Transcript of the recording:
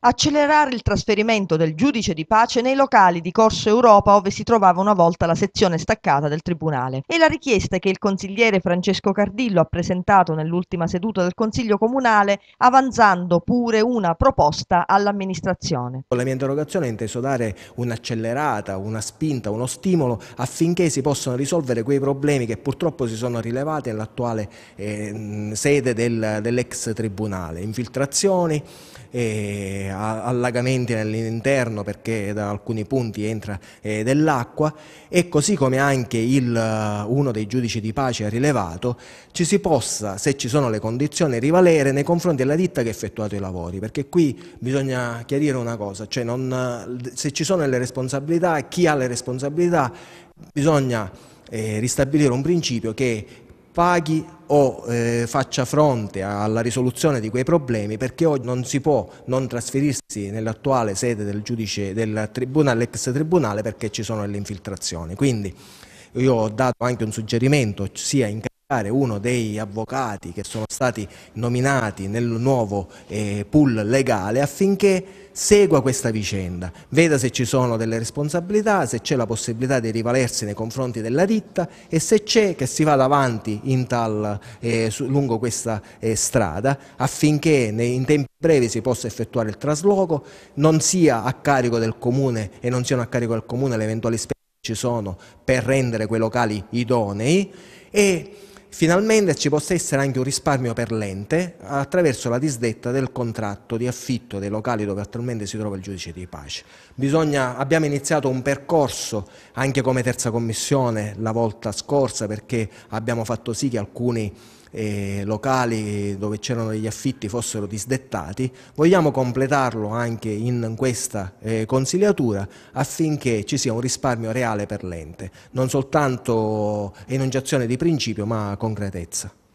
accelerare il trasferimento del giudice di pace nei locali di Corso Europa dove si trovava una volta la sezione staccata del Tribunale e la richiesta che il consigliere Francesco Cardillo ha presentato nell'ultima seduta del Consiglio Comunale avanzando pure una proposta all'amministrazione. Con La mia interrogazione ho inteso dare un'accelerata, una spinta, uno stimolo affinché si possano risolvere quei problemi che purtroppo si sono rilevati nell'attuale eh, sede del, dell'ex Tribunale, infiltrazioni, eh, allagamenti nell'interno perché da alcuni punti entra eh, dell'acqua e così come anche il, eh, uno dei giudici di pace ha rilevato, ci si possa, se ci sono le condizioni, rivalere nei confronti della ditta che ha effettuato i lavori, perché qui bisogna chiarire una cosa, cioè non, se ci sono le responsabilità, chi ha le responsabilità, bisogna eh, ristabilire un principio che paghi o eh, faccia fronte alla risoluzione di quei problemi perché oggi non si può non trasferirsi nell'attuale sede del, giudice, del tribunale, ex tribunale perché ci sono delle infiltrazioni. Quindi io ho dato anche un suggerimento sia in uno dei avvocati che sono stati nominati nel nuovo eh, pool legale affinché segua questa vicenda, veda se ci sono delle responsabilità, se c'è la possibilità di rivalersi nei confronti della ditta e se c'è che si vada avanti tal, eh, su, lungo questa eh, strada affinché nei, in tempi brevi si possa effettuare il trasloco, non sia a carico del comune e non siano a carico del comune le eventuali spese che ci sono per rendere quei locali idonei e Finalmente ci possa essere anche un risparmio per l'ente attraverso la disdetta del contratto di affitto dei locali dove attualmente si trova il giudice di pace. Bisogna, abbiamo iniziato un percorso anche come terza commissione la volta scorsa perché abbiamo fatto sì che alcuni eh, locali dove c'erano degli affitti fossero disdettati, vogliamo completarlo anche in questa eh, consiliatura affinché ci sia un risparmio reale per l'ente, non soltanto enunciazione di principio ma concretezza.